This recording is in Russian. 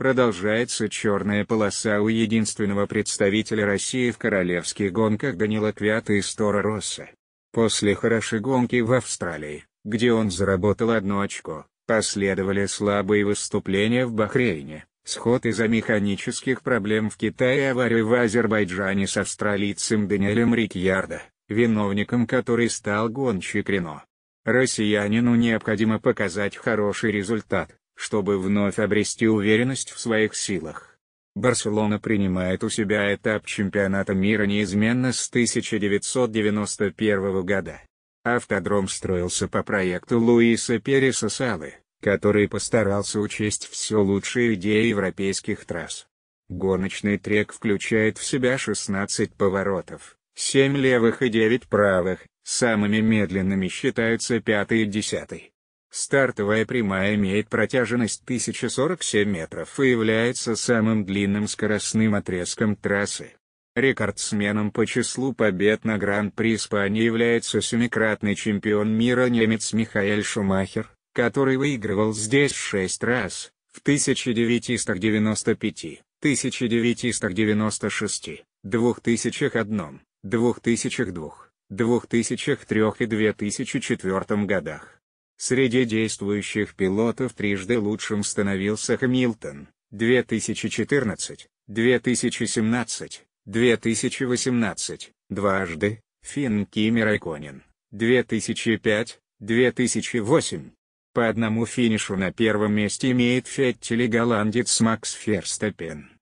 продолжается черная полоса у единственного представителя России в королевских гонках Данила Квята из Тора Росса. После хорошей гонки в Австралии, где он заработал одно очко, последовали слабые выступления в Бахрейне, сход из-за механических проблем в Китае и аварию в Азербайджане с австралийцем Даниэлем Рикьярдо, виновником которой стал гонщик Рено. Россиянину необходимо показать хороший результат, чтобы вновь обрести уверенность в своих силах. Барселона принимает у себя этап чемпионата мира неизменно с 1991 года. Автодром строился по проекту Луиса Переса Салы, который постарался учесть все лучшие идеи европейских трасс. Гоночный трек включает в себя 16 поворотов, 7 левых и 9 правых, самыми медленными считаются пятый и десятый. Стартовая прямая имеет протяженность 1047 метров и является самым длинным скоростным отрезком трассы. Рекордсменом по числу побед на Гран-при Испании является семикратный чемпион мира немец Михаэль Шумахер, который выигрывал здесь шесть раз, в 1995, 1996, 2001, 2002, 2003 и 2004 годах. Среди действующих пилотов трижды лучшим становился Хэмилтон 2014, 2017, 2018, дважды, Финн Кими Райконин 2005, 2008. По одному финишу на первом месте имеет Феттель голландец Макс Ферстаппен.